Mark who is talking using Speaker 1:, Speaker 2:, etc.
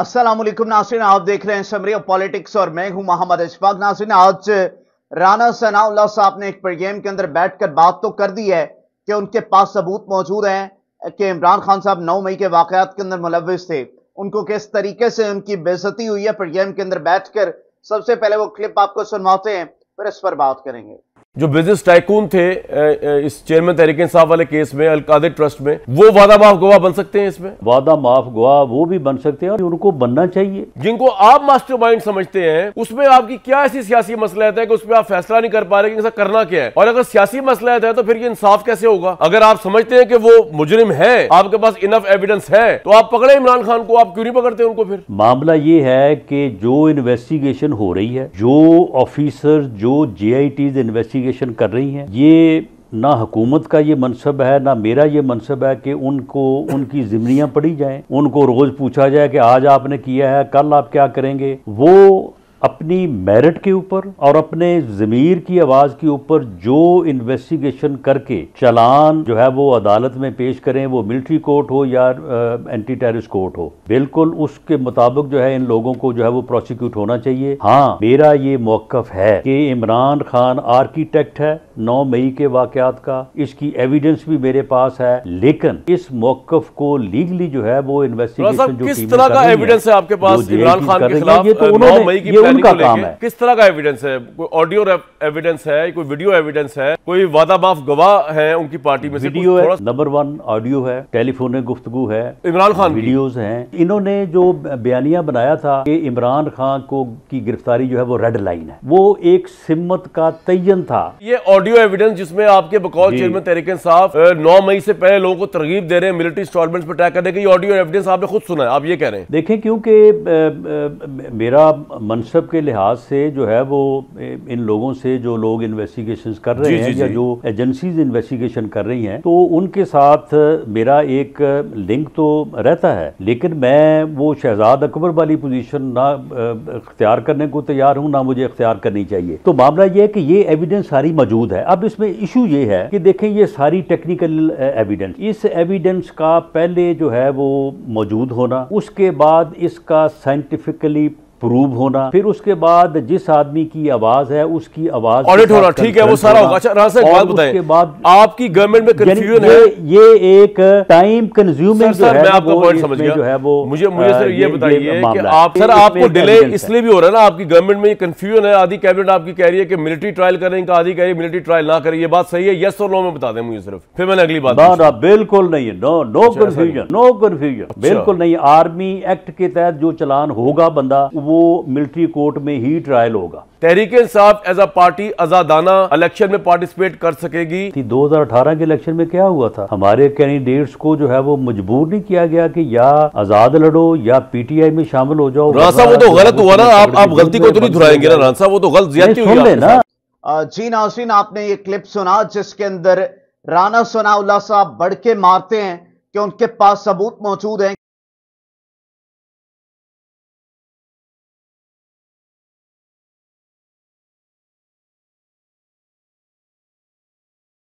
Speaker 1: अस्सलाम वालेकुम नासिन आप देख रहे हैं समरी ऑफ पॉलिटिक्स और मैं हूं मोहम्मद इशफाक नासिन आज राना सनाउल्ला साहब ने एक प्रोग्राम के अंदर बैठकर बात तो कर दी है कि उनके पास सबूत मौजूद हैं कि इमरान खान साहब नौ मई के वाकयात के अंदर मुलविस थे उनको किस तरीके से उनकी बेजती हुई है प्रोग्राम के अंदर बैठकर सबसे पहले वो क्लिप आपको सुनवाते हैं फिर इस पर बात करेंगे
Speaker 2: जो बिजनेस टाइकून थे इस चेयरमैन तहरीक इंसाफ वाले केस में अलकादे ट्रस्ट में वो वादा माफ गवाह बन सकते हैं इसमें वादा माफ गवाह वो भी बन सकते हैं और उनको बनना चाहिए जिनको आप मास्टरमाइंड समझते हैं उसमें आपकी क्या ऐसी सियासी मसलहत है कि उसमें आप फैसला नहीं कर पा रहे कि ऐसा करना क्या है और अगर सियासी मसलहत है तो फिर ये इंसाफ कैसे होगा अगर आप समझते हैं कि वो मुजरिम है आपके पास इनफ एविडेंस है तो आप पकड़े इमरान खान को आप क्यों नहीं पकड़ते उनको फिर
Speaker 1: मामला ये है कि जो इन्वेस्टिगेशन हो रही है जो ऑफिसर जो जे आई टीज इन्वेस्टिगेशन कर रही हैं ये ना हुकूमत का ये मनसब है ना मेरा ये मनसब है कि उनको उनकी ज़िमनियाँ पड़ी जाएं उनको रोज़ पूछा जाए कि आज आपने किया है कल आप क्या करेंगे वो अपनी मेरिट के ऊपर और अपने ज़मीर की आवाज़ के ऊपर जो इन्वेस्टिगेशन करके चलान जो है वो अदालत में पेश करें वो मिलिट्री कोर्ट हो या एंटी टेरिस कोर्ट हो बिल्कुल उसके मुताबिक जो है इन लोगों को जो है वो प्रोसिक्यूट होना चाहिए हाँ मेरा ये मौकफ है कि इमरान खान आर्किटेक्ट है नौ मई के वाकत का इसकी एविडेंस भी मेरे पास है लेकिन इस मौकफ को लीगली जो है वो इन्वेस्टिगेशन जो किस तरह का एविडेंस है आपके पास इमरान खान के खिलाफ ये तो उन्होंने उनका काम है
Speaker 2: किस तरह का एविडेंस है कोई ऑडियो एविडेंस है कोई वीडियो एविडेंस है कोई वादाबाफ गवाह है उनकी पार्टी में वीडियो है
Speaker 1: नंबर वन ऑडियो है टेलीफोनिक गुफ्तगु है इमरान खान वीडियोज है इन्होंने जो बयानिया बनाया था कि इमरान खान को की गिरफ्तारी जो है वो रेड लाइन है वो एक सिमत का तयन था
Speaker 2: ये ऑडियो एविडेंस जिसमें आपके बकौल चेयरमैन तहरीक साहब नौ मई से पहले लोगों को तरगीब दे रहे हैं मिलिट्री इंस्टॉलमेंट पर अटैक करने की ऑडियो एविडेंस आपने खुद सुना है आप ये कह रहे हैं
Speaker 1: देखें क्योंकि मेरा मनसब व्हाट्सएप के लिहाज से जो है वो इन लोगों से जो लोग इन्वेस्टिगेशन कर रहे जी, हैं जी, या जी। जो एजेंसीज इन्वेस्टिगेशन कर रही हैं तो उनके साथ मेरा एक लिंक तो रहता है लेकिन मैं वो शहजाद अकबर वाली पोजीशन ना इख्तियार करने को तैयार हूँ ना मुझे अख्तियार करनी चाहिए तो मामला ये है कि ये एविडेंस सारी मौजूद है अब इसमें इशू ये है कि देखें ये सारी टेक्निकल एविडेंस इस एविडेंस का पहले जो है वो मौजूद होना उसके बाद इसका साइंटिफिकली अप्रूव होना फिर उसके बाद जिस आदमी की आवाज है उसकी
Speaker 2: आवाज ऑडिट होना ठीक है वो सारा होगा अच्छा राजा बाद आपकी गवर्नमेंट में कंफ्यूजन है
Speaker 1: ये एक टाइम कंज्यूमिंग जो है मैं पॉइंट समझ गया जो है वो मुझे मुझे सर ये बताइए कि आप सर आपको डिले
Speaker 2: इसलिए भी हो रहा है ना आपकी गवर्नमेंट में ये कंफ्यूजन है आधी कैबिनेट आपकी कह रही है कि मिलिट्री ट्रायल करें इनका आधी कह रही है मिलिट्री ट्रायल ना करें ये बात सही है यस और नो में बता दें मुझे सिर्फ फिर मैंने अगली बात
Speaker 1: ना बिल्कुल नहीं है no no confusion no confusion बिल्कुल नहीं आर्मी एक्ट के तहत जो चलान होगा बंदा वो वो मिलिट्री कोर्ट में ही ट्रायल होगा
Speaker 2: Tehreek Insaf as a party आजादाना इलेक्शन में पार्टिसिपेट कर सकेगी 2018 के इलेक्शन में क्या हुआ था
Speaker 1: हमारे कैंडिडेट्स को जो है वो मजबूर नहीं किया गया कि या आजाद लड़ो या पीटीआई में शामिल हो जाओ साहब वो तो गलत हुआ ना आप आप गलती को तो नहीं धुराएंगे ना साहब
Speaker 2: वो तो गलत ना
Speaker 1: जी नासिन आपने ये क्लिप सुना जिसके अंदर राना सोनाउल्ला साहब
Speaker 2: बढ़ के मारते हैं कि उनके पास सबूत मौजूद है